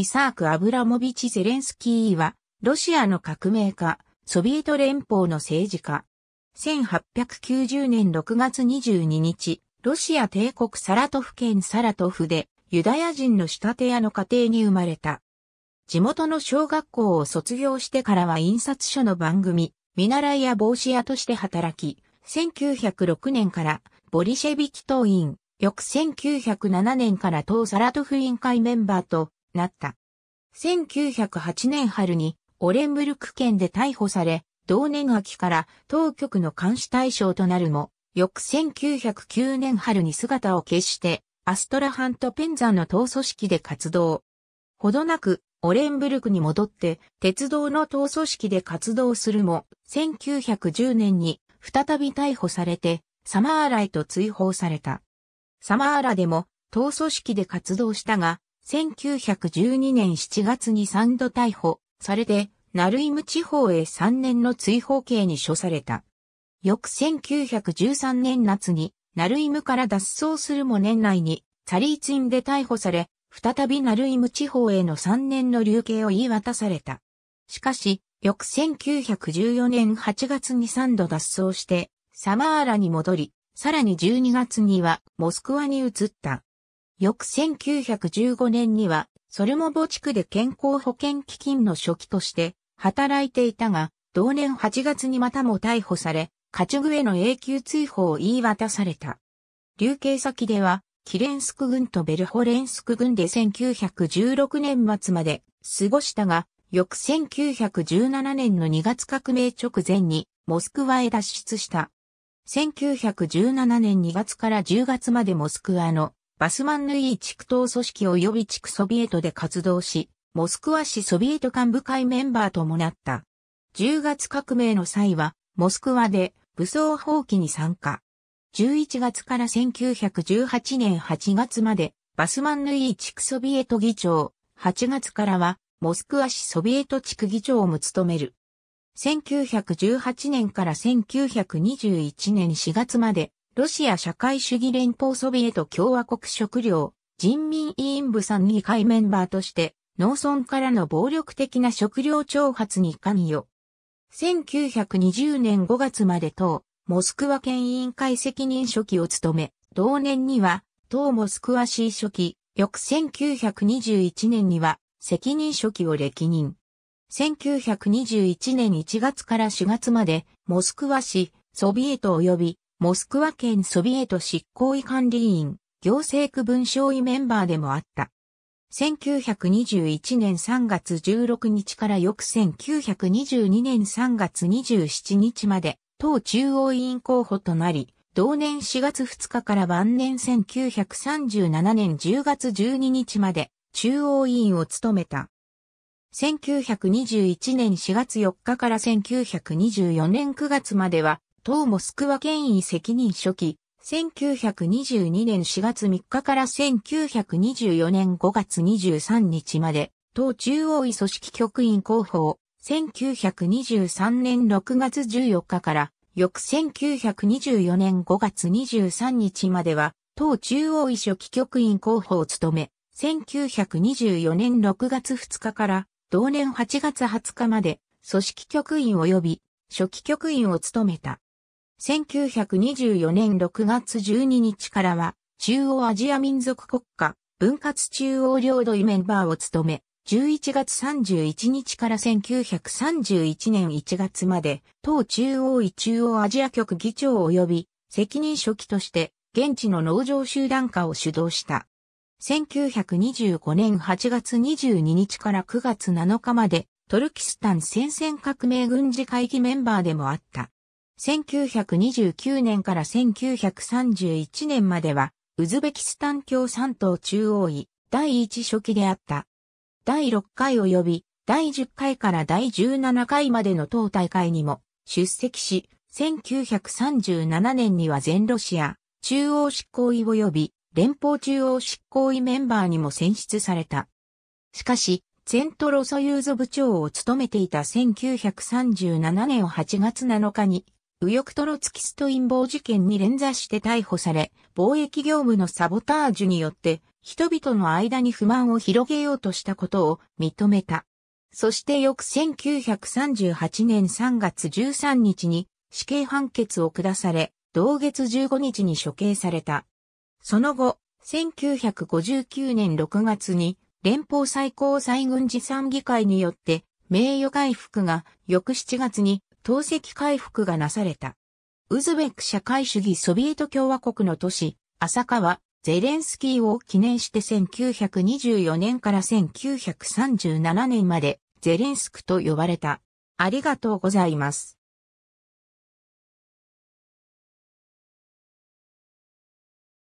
イサーク・アブラモビチ・ゼレンスキーは、ロシアの革命家、ソビエト連邦の政治家。1890年6月22日、ロシア帝国サラトフ県サラトフで、ユダヤ人の仕立て屋の家庭に生まれた。地元の小学校を卒業してからは印刷所の番組、見習いや帽子屋として働き、1906年からボリシェビキ党員、翌1907年から党サラトフ委員会メンバーとなった。1908年春にオレンブルク県で逮捕され、同年秋から当局の監視対象となるも、翌1909年春に姿を消して、アストラハンとペンザの党組織で活動。ほどなく、オレンブルクに戻って、鉄道の党組織で活動するも、1910年に再び逮捕されて、サマーライと追放された。サマーラでも、党組織で活動したが、1912年7月に3度逮捕されて、ナルイム地方へ3年の追放刑に処された。翌1913年夏に、ナルイムから脱走するも年内に、サリーツインで逮捕され、再びナルイム地方への3年の流刑を言い渡された。しかし、翌1914年8月に3度脱走して、サマーラに戻り、さらに12月にはモスクワに移った。翌1915年には、ソルモボ地区で健康保険基金の初期として働いていたが、同年8月にまたも逮捕され、家畜への永久追放を言い渡された。流刑先では、キレンスク軍とベルホレンスク軍で1916年末まで過ごしたが、翌1917年の2月革命直前にモスクワへ脱出した。1917年2月から10月までモスクワのバスマンヌイー地区党組織及び地区ソビエトで活動し、モスクワ市ソビエト幹部会メンバーともなった。10月革命の際は、モスクワで武装放棄に参加。11月から1918年8月まで、バスマンヌイー地区ソビエト議長、8月からは、モスクワ市ソビエト地区議長も務める。1918年から1921年4月まで、ロシア社会主義連邦ソビエト共和国食料人民委員部参議会メンバーとして農村からの暴力的な食料挑発に関与。1920年5月まで党、モスクワ県委員会責任書記を務め、同年には党モスクワ市書記、翌1921年には責任書記を歴任。1921年1月から4月までモスクワ市、ソビエト及びモスクワ県ソビエト執行委管理員、行政区分省委メンバーでもあった。1921年3月16日から翌1922年3月27日まで、党中央委員候補となり、同年4月2日から晩年1937年10月12日まで、中央委員を務めた。1921年4月4日から1924年9月までは当モスクワ権威責任初期、1922年4月3日から1924年5月23日まで、党中央委組織局員候補を、1923年6月14日から、翌1924年5月23日までは、党中央委書期局員候補を務め、1924年6月2日から、同年8月20日まで、組織局員及び、初期局員を務めた。1924年6月12日からは、中央アジア民族国家、分割中央領土メンバーを務め、11月31日から1931年1月まで、党中央委中央アジア局議長及び、責任書記として、現地の農場集団化を主導した。1925年8月22日から9月7日まで、トルキスタン戦線革命軍事会議メンバーでもあった。1929年から1931年までは、ウズベキスタン共産党中央委第一書記であった。第6回及び第10回から第17回までの党大会にも出席し、1937年には全ロシア中央執行委及び連邦中央執行委メンバーにも選出された。しかし、セントロソユーズ部長を務めていた1937年8月7日に右翼トロツキスト陰謀事件に連座して逮捕され、貿易業務のサボタージュによって、人々の間に不満を広げようとしたことを認めた。そして翌1938年3月13日に死刑判決を下され、同月15日に処刑された。その後、1959年6月に連邦最高裁軍事参議会によって名誉回復が翌7月に透析回復がなされた。ウズベク社会主義ソビエト共和国の都市、浅川、ゼレンスキーを記念して1924年から1937年までゼレンスクと呼ばれた。ありがとうございます。